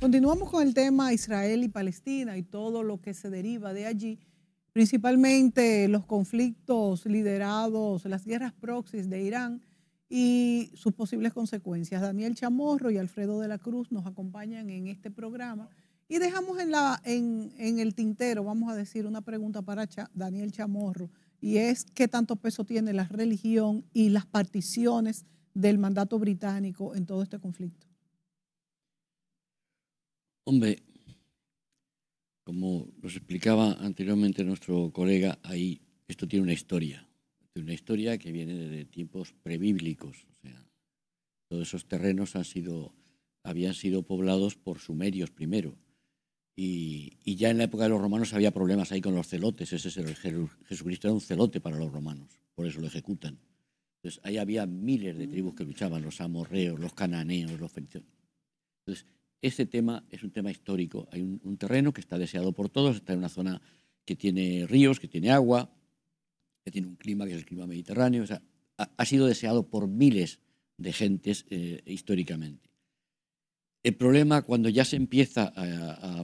Continuamos con el tema Israel y Palestina y todo lo que se deriva de allí, principalmente los conflictos liderados, las guerras proxies de Irán y sus posibles consecuencias. Daniel Chamorro y Alfredo de la Cruz nos acompañan en este programa y dejamos en, la, en, el tintero, vamos a decir, una pregunta para Daniel Chamorro, y es qué tanto peso tiene la religión y las particiones del mandato británico en todo este conflicto. Hombre, como nos explicaba anteriormente nuestro colega, ahí esto tiene una historia, una historia que viene de tiempos prebíblicos. O sea, todos esos terrenos han sido, habían sido poblados por sumerios primero. Y, ya en la época de los romanos había problemas ahí con los celotes. Ese es el, Jesucristo era un celote para los romanos, por eso lo ejecutan. Entonces ahí había miles de tribus que luchaban, los amorreos, los cananeos, los fenicios. Entonces ese tema es un tema histórico. Hay un, terreno que está deseado por todos, está en una zona que tiene ríos, que tiene agua, que tiene un clima que es el clima mediterráneo. O sea, ha, sido deseado por miles de gentes eh, históricamente. El problema cuando ya se empieza a,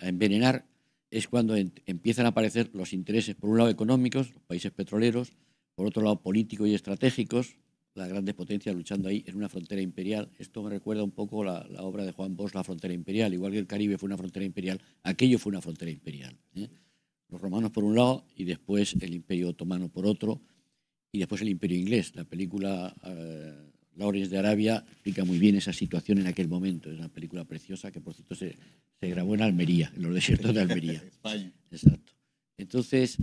envenenar es cuando empiezan a aparecer los intereses, por un lado económicos, los países petroleros, por otro lado políticos y estratégicos, las grandes potencias luchando ahí en una frontera imperial. Esto me recuerda un poco la, obra de Juan Bosch, La frontera imperial. Igual que el Caribe fue una frontera imperial, aquello fue una frontera imperial. ¿eh? Los romanos por un lado y después el imperio otomano por otro y después el imperio inglés. La película... Eh, Lawrence de Arabia explica muy bien esa situación en aquel momento. Es una película preciosa que, por cierto, se, grabó en Almería, en los desiertos de Almería. Exacto. Entonces,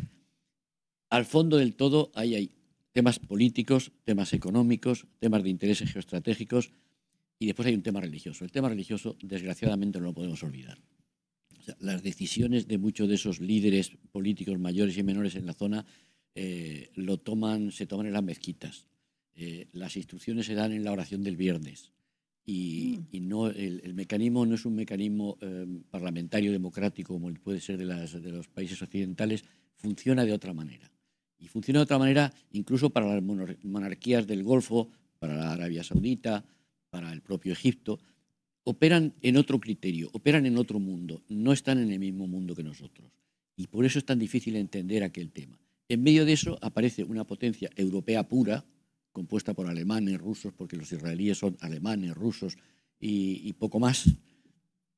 al fondo del todo hay temas políticos, temas económicos, temas de intereses geoestratégicos y después hay un tema religioso. El tema religioso, desgraciadamente, no lo podemos olvidar. las decisiones de muchos de esos líderes políticos mayores y menores en la zona eh, lo toman, se toman en las mezquitas eh, las instrucciones se dan en la oración del viernes. Y, mm. no el, mecanismo no es un mecanismo em, parlamentario democrático como puede ser de, las, de, los países occidentales, funciona de otra manera. Y funciona de otra manera incluso para las monarquías del Golfo, para la Arabia Saudita, para el propio Egipto. Operan en otro criterio, operan en otro mundo, no están en el mismo mundo que nosotros. Y por eso es tan difícil entender aquel tema. En medio de eso aparece una potencia europea pura, compuesta por alemanes, rusos, porque los israelíes son alemanes, rusos y, poco más.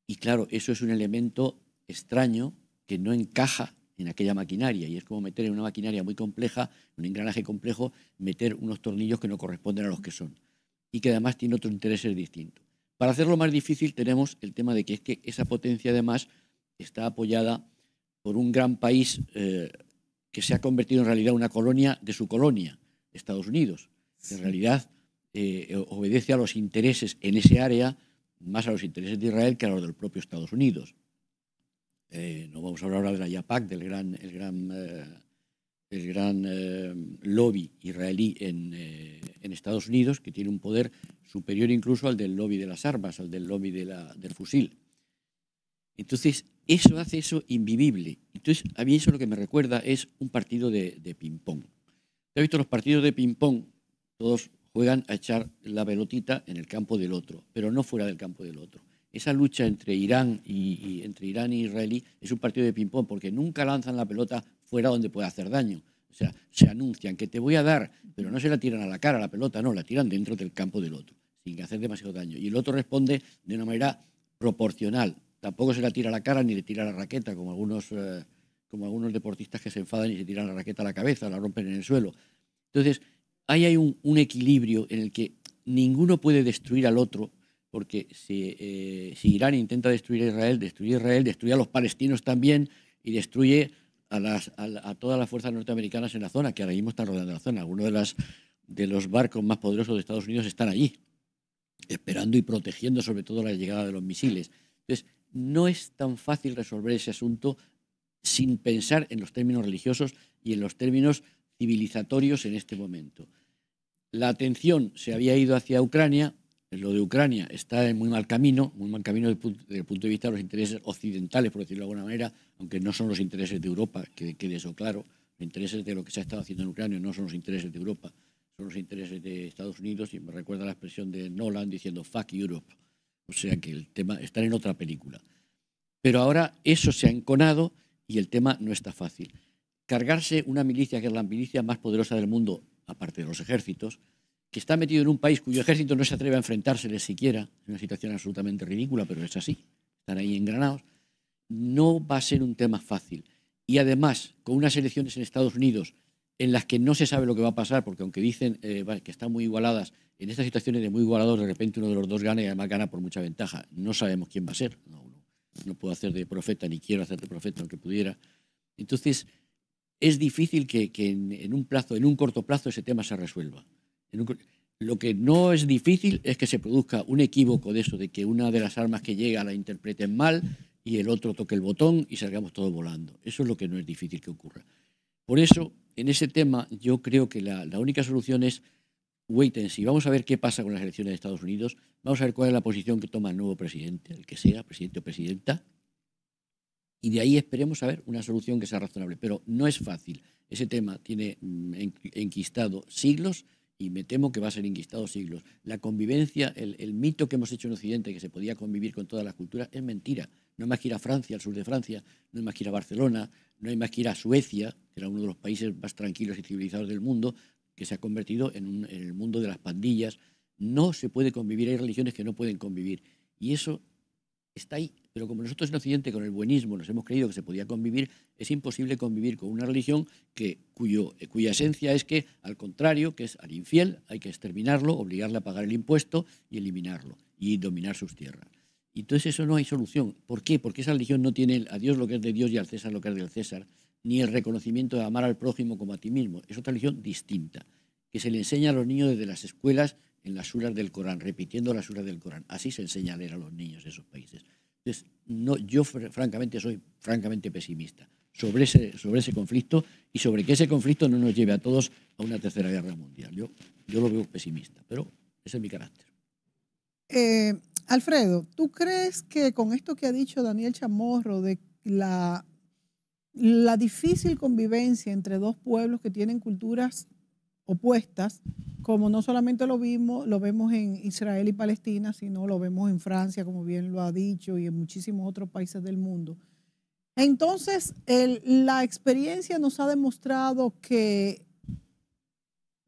Y claro, eso es un elemento extraño que no encaja en aquella maquinaria. Y es como meter en una maquinaria muy compleja, un engranaje complejo, meter unos tornillos que no corresponden a los que son. Y que además tiene otros intereses distintos. Para hacerlo más difícil tenemos el tema de que es que esa potencia además está apoyada por un gran país eh, que se ha convertido en realidad en una colonia de su colonia, Estados Unidos en realidad eh, obedece a los intereses en ese área, más a los intereses de Israel que a los del propio Estados Unidos. Eh, no vamos a hablar ahora de la YAPAC, del gran, el gran, eh, el gran lobby israelí en, Estados Unidos, que tiene un poder superior incluso al del lobby de las armas, al del lobby la, del fusil. Entonces, eso hace eso invivible. Entonces, a mí eso lo que me recuerda es un partido de, de ping-pong. ¿Te has visto los partidos de ping-pong todos juegan a echar la pelotita en el campo del otro, pero no fuera del campo del otro. Esa lucha entre Irán y, entre Irán y israelí es un partido de ping-pong porque nunca lanzan la pelota fuera donde pueda hacer daño. O sea, se anuncian que te voy a dar, pero no se la tiran a la cara la pelota, no, la tiran dentro del campo del otro, sin hacer demasiado daño. Y el otro responde de una manera proporcional. Tampoco se la tira a la cara ni le tira la raqueta, como algunos, eh, como algunos deportistas que se enfadan y se tiran la raqueta a la cabeza, la rompen en el suelo. Entonces, ahí hay un, equilibrio en el que ninguno puede destruir al otro, porque eh, si, Irán intenta destruir a Israel, destruye a Israel, destruye a los palestinos también y destruye a, todas las fuerzas norteamericanas en la zona, que ahora mismo están rodeando la zona. Algunos de los barcos más poderosos de Estados Unidos están allí, esperando y protegiendo sobre todo la llegada de los misiles. Entonces, no es tan fácil resolver ese asunto sin pensar en los términos religiosos y en los términos civilizatorios en este momento la atención se había ido hacia Ucrania, lo de Ucrania está en muy mal camino, muy mal camino desde, el punto de vista de los intereses occidentales, por decirlo de alguna manera, aunque no son los intereses de Europa, que quede eso claro, los intereses de lo que se ha estado haciendo en Ucrania no son los intereses de Europa, son los intereses de Estados Unidos y me recuerda la expresión de Nolan diciendo fuck Europe, o sea que el tema está en otra película. Pero ahora eso se ha enconado y el tema no está fácil. Cargarse una milicia que es la milicia más poderosa del mundo aparte de los ejércitos, que está metido en un país cuyo ejército no se atreve a enfrentársele siquiera, es una situación absolutamente ridícula, pero es así, están ahí engranados, no va a ser un tema fácil. Y además, con unas elecciones en Estados Unidos en las que no se sabe lo que va a pasar, porque aunque dicen eh, que están muy igualadas, en estas situaciones de muy igualados, de repente uno de los dos gana y además gana por mucha ventaja. No sabemos quién va a ser, no, no puedo hacer de profeta, ni quiero hacer de profeta, aunque pudiera. Entonces, es difícil que, en, un plazo, en un corto plazo, ese tema se resuelva. lo que no es difícil es que se produzca un equívoco de eso, de que una de las armas que llega la interpreten mal y el otro toque el botón y salgamos todos volando. Eso es lo que no es difícil que ocurra. Por eso, en ese tema, yo creo que la, la única solución es wait and see. Vamos a ver qué pasa con las elecciones de Estados Unidos, vamos a ver cuál es la posición que toma el nuevo presidente, el que sea, presidente o presidenta, y de ahí esperemos saber ver una solución que sea razonable. Pero no es fácil. Ese tema tiene mm, enquistado siglos y me temo que va a ser enquistado siglos. La convivencia, el, mito que hemos hecho en Occidente, que se podía convivir con todas las culturas, es mentira. No hay más que ir a Francia, al sur de Francia, no hay más que ir a Barcelona, no hay más que ir a Suecia, que era uno de los países más tranquilos y civilizados del mundo, que se ha convertido en, en el mundo de las pandillas. No se puede convivir, hay religiones que no pueden convivir. Y eso está ahí pero como nosotros en Occidente con el buenismo nos hemos creído que se podía convivir, es imposible convivir con una religión que, eh, cuya esencia es que, al contrario, que es al infiel, hay que exterminarlo, obligarle a pagar el impuesto y eliminarlo y dominar sus tierras. Y entonces eso no hay solución. ¿Por qué? Porque esa religión no tiene a Dios lo que es de Dios y al César lo que es del César, ni el reconocimiento de amar al prójimo como a ti mismo. Es otra religión distinta, que se le enseña a los niños desde las escuelas en las suras del Corán, repitiendo las suras del Corán. Así se enseña a leer a los niños de esos países. Entonces, no, yo francamente soy francamente pesimista sobre ese, sobre ese conflicto y sobre que ese conflicto no nos lleve a todos a una tercera guerra mundial. Yo, yo lo veo pesimista, pero ese es mi carácter. Eh, Alfredo, ¿tú crees que con esto que ha dicho Daniel Chamorro de la, la difícil convivencia entre dos pueblos que tienen culturas opuestas, como no solamente lo vimos, lo vemos en Israel y Palestina, sino lo vemos en Francia, como bien lo ha dicho, y en muchísimos otros países del mundo. Entonces, la experiencia nos ha demostrado que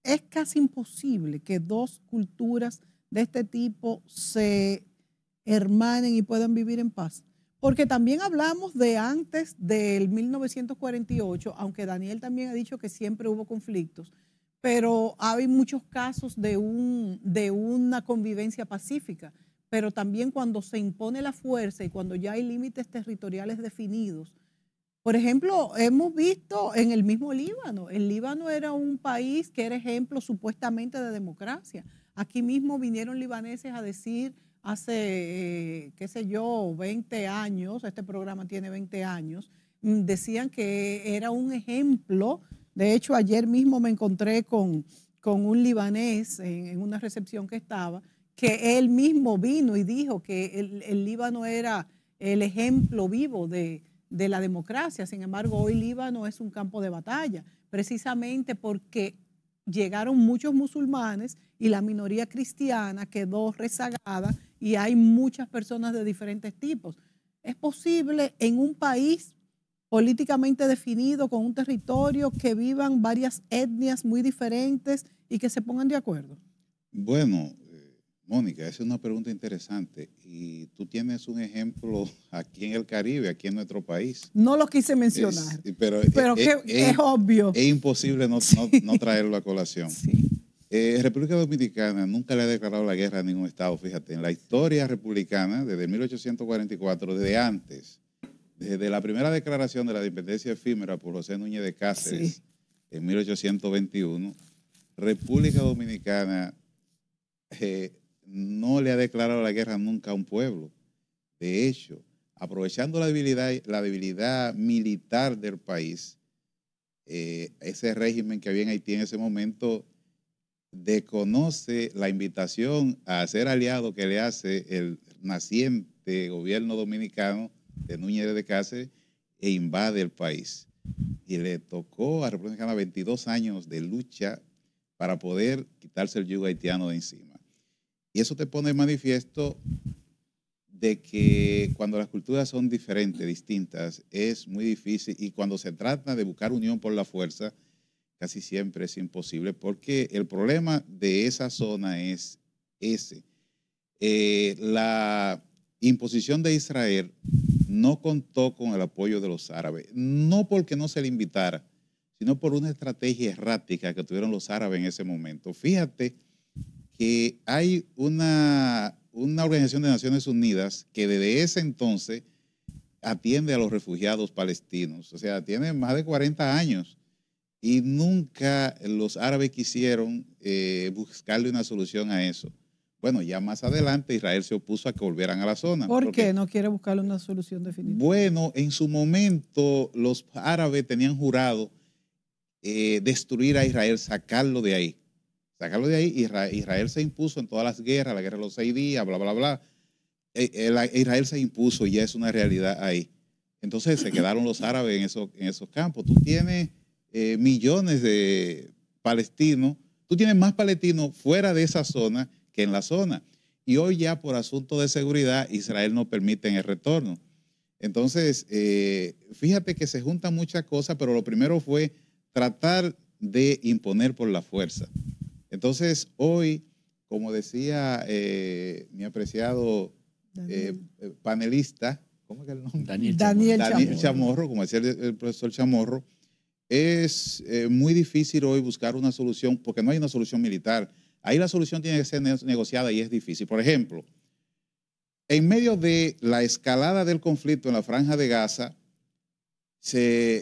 es casi imposible que dos culturas de este tipo se hermanen y puedan vivir en paz. Porque también hablamos de antes del 1948, aunque Daniel también ha dicho que siempre hubo conflictos, pero hay muchos casos de, un, de una convivencia pacífica. Pero también cuando se impone la fuerza y cuando ya hay límites territoriales definidos, por ejemplo, hemos visto en el mismo Líbano, el Líbano era un país que era ejemplo supuestamente de democracia. Aquí mismo vinieron libaneses a decir hace, eh, qué sé yo, 20 años, este programa tiene 20 años, mm, decían que era un ejemplo de hecho, ayer mismo me encontré con, con un libanés en, una recepción que estaba, que él mismo vino y dijo que el, Líbano era el ejemplo vivo de, de la democracia. Sin embargo, hoy Líbano es un campo de batalla, precisamente porque llegaron muchos musulmanes y la minoría cristiana quedó rezagada y hay muchas personas de diferentes tipos. Es posible en un país políticamente definido, con un territorio, que vivan varias etnias muy diferentes y que se pongan de acuerdo? Bueno, eh, Mónica, esa es una pregunta interesante. Y tú tienes un ejemplo aquí en el Caribe, aquí en nuestro país. No lo quise mencionar. pero, es, es, obvio. Es imposible no, traerlo a colación. Sí. Eh, República Dominicana nunca le ha declarado la guerra a ningún Estado, fíjate, en la historia republicana, desde 1844, desde antes desde eh, la primera declaración de la independencia efímera por José Núñez de Cáceres en 1821, República Dominicana eh, no le ha declarado la guerra nunca a un pueblo. De hecho, aprovechando la debilidad, militar del país, eh, ese régimen que había en Haití en ese momento desconoce la invitación a ser aliado que le hace el naciente gobierno dominicano de Núñez de Cáceres e invade el país. Y le tocó a República Dominicana 22 años de lucha para poder quitarse el yugo haitiano de encima. Y eso te pone manifiesto de que cuando las culturas son diferentes, distintas, es muy difícil y cuando se trata de buscar unión por la fuerza, casi siempre es imposible porque el problema de esa zona es ese. Eh, la imposición de Israel no contó con el apoyo de los árabes, no porque no se le invitara, sino por una estrategia errática que tuvieron los árabes en ese momento. Fíjate que hay una, organización de Naciones Unidas que desde ese entonces atiende a los refugiados palestinos, o sea, tiene más de 40 años y nunca los árabes quisieron eh, buscarle una solución a eso. Bueno, ya más adelante Israel se opuso a que volvieran a la zona. ¿Por porque, qué no quiere buscar una solución definitiva? Bueno, en su momento los árabes tenían jurado eh, destruir a Israel, sacarlo de ahí. Sacarlo de ahí, Israel, se impuso en todas las guerras, la guerra de los seis días, bla, bla, bla. Eh, eh, Israel se impuso y ya es una realidad ahí. Entonces se quedaron los árabes en esos campos. Tú tienes millones de palestinos, tú tienes más palestinos fuera de esa zona que en la zona. Y hoy ya por asunto de seguridad, Israel no permite el retorno. Entonces, eh, fíjate que se juntan muchas cosas, pero lo primero fue tratar de imponer por la fuerza. Entonces, hoy, como decía eh, mi apreciado eh, panelista, ¿cómo es el nombre? Daniel, Chamorro. como decía el, profesor Chamorro, es muy difícil hoy buscar una solución, porque no hay una solución militar. Ahí la solución tiene que ser negociada y es difícil. Por ejemplo, en medio de la escalada del conflicto en la franja de Gaza,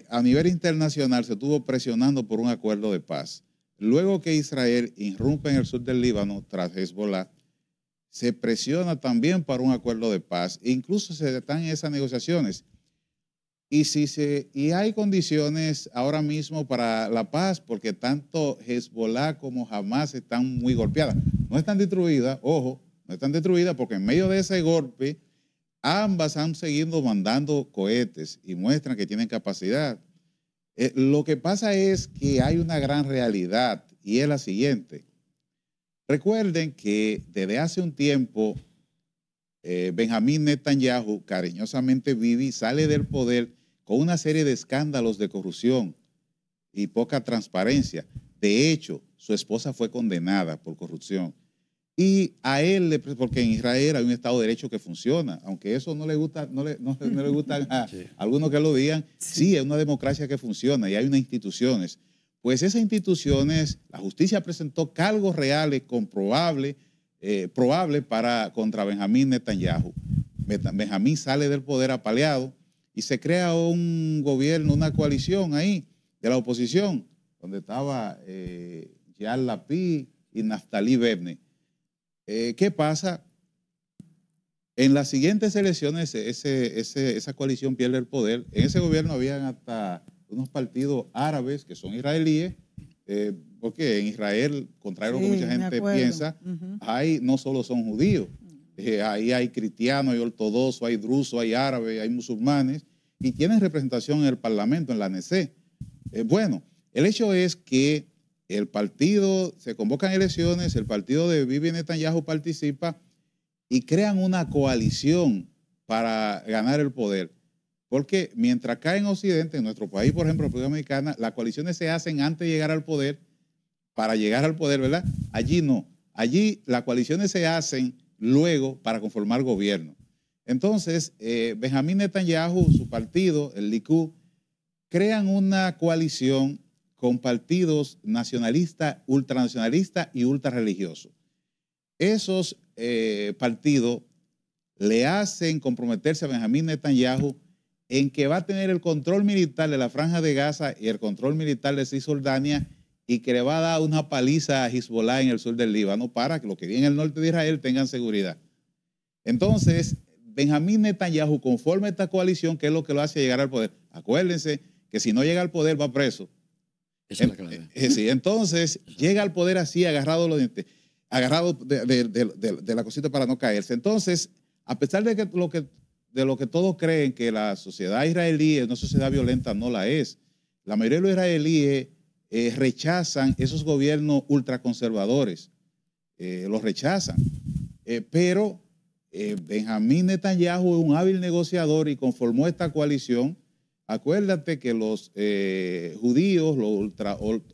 a nivel internacional se estuvo presionando por un acuerdo de paz. Luego que Israel irrumpe en el sur del Líbano tras Hezbollah, se presiona también para un acuerdo de paz. Incluso se están esas negociaciones. Y, si se, y hay condiciones ahora mismo para la paz, porque tanto Hezbollah como Hamas están muy golpeadas. No están destruidas, ojo, no están destruidas porque en medio de ese golpe ambas han seguido mandando cohetes y muestran que tienen capacidad. Eh, lo que pasa es que hay una gran realidad y es la siguiente. Recuerden que desde hace un tiempo eh, Benjamín Netanyahu, cariñosamente y sale del poder con una serie de escándalos de corrupción y poca transparencia. De hecho, su esposa fue condenada por corrupción. Y a él, porque en Israel hay un Estado de Derecho que funciona, aunque eso no le gusta, no le, a, algunos que lo digan, sí, es una democracia que funciona y hay unas instituciones. Pues esas instituciones, la justicia presentó cargos reales comprobables, eh, probables para contra Benjamín Netanyahu. Benjamín sale del poder apaleado, y se crea un gobierno, una coalición ahí de la oposición, donde estaba eh, y Naftali Bebne. Eh, ¿Qué pasa? En las siguientes elecciones esa coalición pierde el poder. En ese gobierno habían hasta unos partidos árabes que son israelíes, eh, porque en Israel, contrario a lo que mucha gente piensa, no solo son judíos, eh, ahí hay cristianos, hay ortodoxos, hay drusos, hay árabes, hay musulmanes, y tienen representación en el Parlamento, en la ANEC. bueno, el hecho es que el partido, se convocan elecciones, el partido de Vivi Netanyahu participa y crean una coalición para ganar el poder. Porque mientras acá en Occidente, en nuestro país, por ejemplo, República Dominicana, las coaliciones se hacen antes de llegar al poder, para llegar al poder, ¿verdad? Allí no. Allí las coaliciones se hacen luego para conformar gobierno. Entonces, eh, Benjamín Netanyahu, su partido, el Likud, crean una coalición con partidos nacionalista, ultranacionalista y ultrarreligioso. Esos eh, partidos le hacen comprometerse a Benjamín Netanyahu en que va a tener el control militar de la franja de Gaza y el control militar de Cisjordania y que le va a dar una paliza a Hezbollah en el sur del Líbano para que los que viven en el norte de Israel tengan seguridad. Entonces, Benjamín Netanyahu conforme esta coalición, que es lo que lo hace llegar al poder. Acuérdense que si no llega al poder va preso. es eh, eh, entonces llega al poder así, agarrado agarrado de, la cosita para no caerse. Entonces, a pesar de que lo que de lo que todos creen que la sociedad israelí es una sociedad violenta, no la es. La mayoría de los israelíes eh, rechazan esos gobiernos ultraconservadores, los rechazan. pero eh, Benjamín Netanyahu es un hábil negociador y conformó esta coalición. Acuérdate que los eh, judíos, los,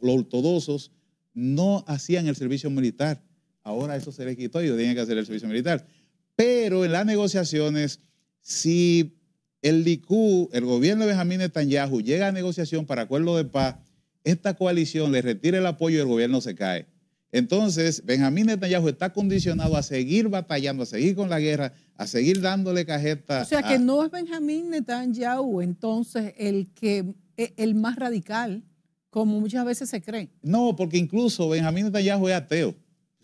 ortodoxos, no hacían el servicio militar. Ahora eso se les quitó tienen que hacer el servicio militar. Pero en las negociaciones, si el Likud, el gobierno de Benjamín Netanyahu, llega a negociación para acuerdo de paz, esta coalición le retira el apoyo y el gobierno se cae. Entonces, Benjamín Netanyahu está condicionado a seguir batallando, a seguir con la guerra, a seguir dándole cajeta. O sea, que no es Benjamín Netanyahu entonces el que e, el más radical, como muchas veces se cree. No, porque incluso Benjamín Netanyahu es ateo.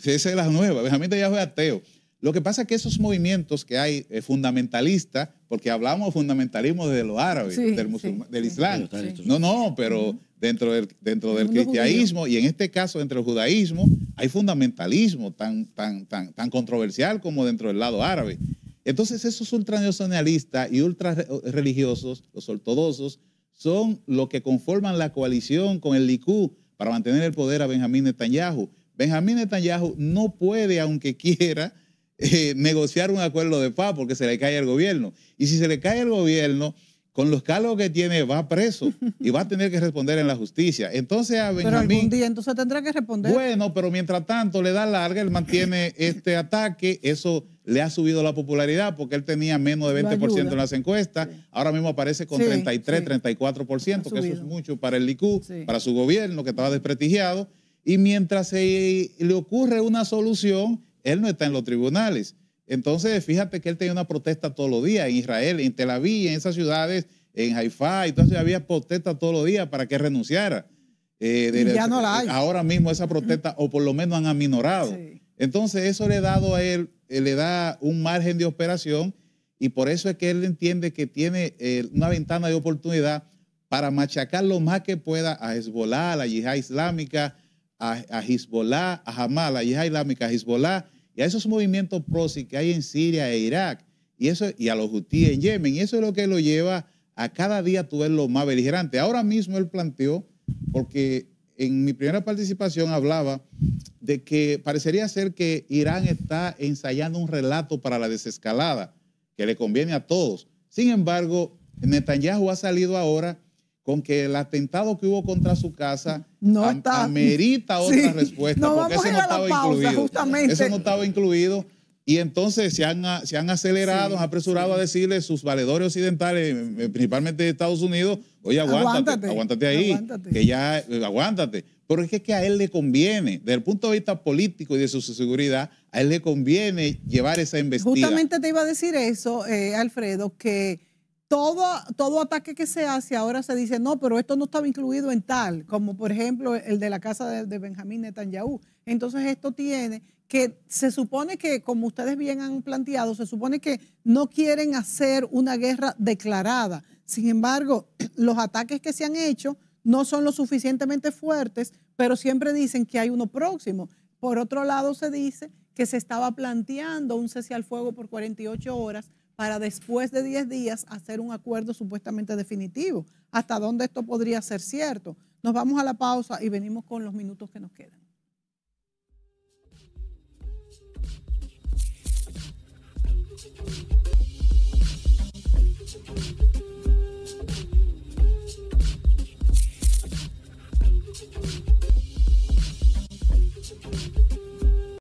Esa es la nueva. Benjamín Netanyahu es ateo. Lo que pasa es que esos movimientos que hay eh, fundamentalistas, porque hablamos de fundamentalismo desde los árabes, del, Islam. No, no, pero dentro del, dentro del cristianismo y en este caso dentro del judaísmo hay fundamentalismo tan, tan, tan, tan controversial como dentro del lado árabe. Entonces esos ultranacionalistas y ultrarreligiosos, los ortodoxos, son los que conforman la coalición con el Likud para mantener el poder a Benjamín Netanyahu. Benjamín Netanyahu no puede, aunque quiera, eh, negociar un acuerdo de paz porque se le cae el gobierno. Y si se le cae el gobierno, con los cargos que tiene va preso y va a tener que responder en la justicia. Entonces a Benjamín... día entonces tendrá que responder. Bueno, pero mientras tanto le da larga, él mantiene este ataque, eso le ha subido la popularidad porque él tenía menos de 20% en las encuestas, ahora mismo aparece con 33, 34%, que eso es mucho para el LICU, para su gobierno que estaba desprestigiado, y mientras se le ocurre una solución, él no está en los tribunales. Entonces, fíjate que él tenía una protesta todos los días en Israel, en Tel Aviv, en esas ciudades, en Haifa. Entonces había protesta todos los días para que renunciara. Eh, ya no la eh, hay. Ahora mismo esa protesta, o por lo menos han aminorado. Entonces, eso le, ha dado a él, eh, le da un margen de operación y por eso es que él entiende que tiene una ventana de oportunidad para machacar lo más que pueda a Hezbollah, a la yihad islámica, a, a Hezbollah, a Hamas, a la Yihad a Hezbollah y a esos movimientos proxy que hay en Siria e Irak y, eso, y a los hutíes en Yemen. Y eso es lo que lo lleva a cada día a más beligerante. Ahora mismo él planteó, porque en mi primera participación hablaba de que parecería ser que Irán está ensayando un relato para la desescalada que le conviene a todos. Sin embargo, Netanyahu ha salido ahora con que el atentado que hubo contra su casa no está. amerita otra respuesta, porque eso no estaba incluido. Eso no estaba incluido. Y entonces se han, acelerado, han apresurado a decirle sus valedores occidentales, eh, eh, principalmente de Estados Unidos, oye, aguántate, aguántate, ahí, aguántate. que ya, eh, aguántate. Pero es que, a él le conviene, desde el punto de vista político y de su seguridad, a él le conviene llevar esa investigación. Justamente te iba a decir eso, Alfredo, que todo, ataque que se hace ahora se dice, no, pero esto no estaba incluido en tal, como por ejemplo el de la casa de, de Benjamín Netanyahu. Entonces esto tiene que, se supone que, como ustedes bien han planteado, se supone que no quieren hacer una guerra declarada. Sin embargo, los ataques que se han hecho no son lo suficientemente fuertes, pero siempre dicen que hay uno próximo. Por otro lado, se dice que se estaba planteando un cese al fuego por 48 horas para después de 10 días hacer un acuerdo supuestamente definitivo. ¿Hasta dónde esto podría ser cierto? Nos vamos a la pausa y venimos con los minutos que nos quedan.